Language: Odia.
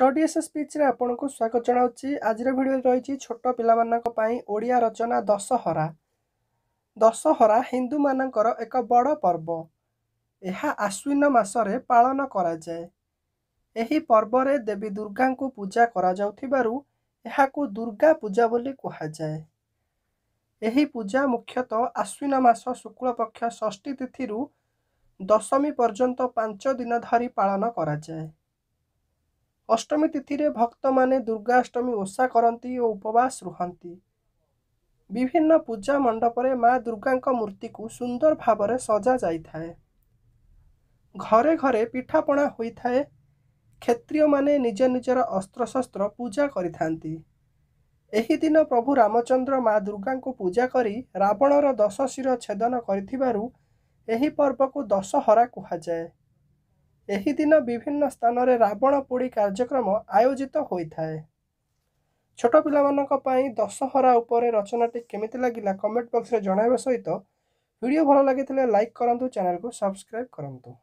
ଷ୍ଟଡି ଏସ୍ ସ୍ପିଚ୍ରେ ଆପଣଙ୍କୁ ସ୍ୱାଗତ ଜଣାଉଛି ଆଜିର ଭିଡ଼ିଓରେ ରହିଛି ଛୋଟ ପିଲାମାନଙ୍କ ପାଇଁ ଓଡ଼ିଆ ରଚନା ଦଶହରା ଦଶହରା ହିନ୍ଦୁମାନଙ୍କର ଏକ ବଡ଼ ପର୍ବ ଏହା ଆଶ୍ୱିନ ମାସରେ ପାଳନ କରାଯାଏ ଏହି ପର୍ବରେ ଦେବୀ ଦୁର୍ଗାଙ୍କୁ ପୂଜା କରାଯାଉଥିବାରୁ ଏହାକୁ ଦୁର୍ଗା ପୂଜା ବୋଲି କୁହାଯାଏ ଏହି ପୂଜା ମୁଖ୍ୟତଃ ଆଶ୍ୱିନ ମାସ ଶୁକ୍ଳପକ୍ଷ ଷଷ୍ଠୀ ତିଥିରୁ ଦଶମୀ ପର୍ଯ୍ୟନ୍ତ ପାଞ୍ଚ ଦିନ ଧରି ପାଳନ କରାଯାଏ ଅଷ୍ଟମୀ ତିଥିରେ ଭକ୍ତମାନେ ଦୁର୍ଗାଷ୍ଟମୀ ଓଷା କରନ୍ତି ଓ ଉପବାସ ରୁହନ୍ତି ବିଭିନ୍ନ ପୂଜା ମଣ୍ଡପରେ ମା ଦୁର୍ଗାଙ୍କ ମୂର୍ତ୍ତିକୁ ସୁନ୍ଦର ଭାବରେ ସଜା ଯାଇଥାଏ ଘରେ ଘରେ ପିଠାପଣା ହୋଇଥାଏ କ୍ଷତ୍ରିୟମାନେ ନିଜ ନିଜର ଅସ୍ତ୍ରଶସ୍ତ୍ର ପୂଜା କରିଥାନ୍ତି ଏହି ଦିନ ପ୍ରଭୁ ରାମଚନ୍ଦ୍ର ମା ଦୁର୍ଗାଙ୍କୁ ପୂଜା କରି ରାବଣର ଦଶ ଶିର ଛେଦନ କରିଥିବାରୁ ଏହି ପର୍ବକୁ ଦଶହରା କୁହାଯାଏ ଏହି ଦିନ ବିଭିନ୍ନ ସ୍ଥାନରେ ରାବଣ ପୋଡ଼ି କାର୍ଯ୍ୟକ୍ରମ ଆୟୋଜିତ ହୋଇଥାଏ ଛୋଟ ପିଲାମାନଙ୍କ ପାଇଁ ଦଶହରା ଉପରେ ରଚନାଟି କେମିତି ଲାଗିଲା କମେଣ୍ଟ ବକ୍ସରେ ଜଣାଇବା ସହିତ ଭିଡ଼ିଓ ଭଲ ଲାଗିଥିଲେ ଲାଇକ୍ କରନ୍ତୁ ଚ୍ୟାନେଲକୁ ସବସ୍କ୍ରାଇବ୍ କରନ୍ତୁ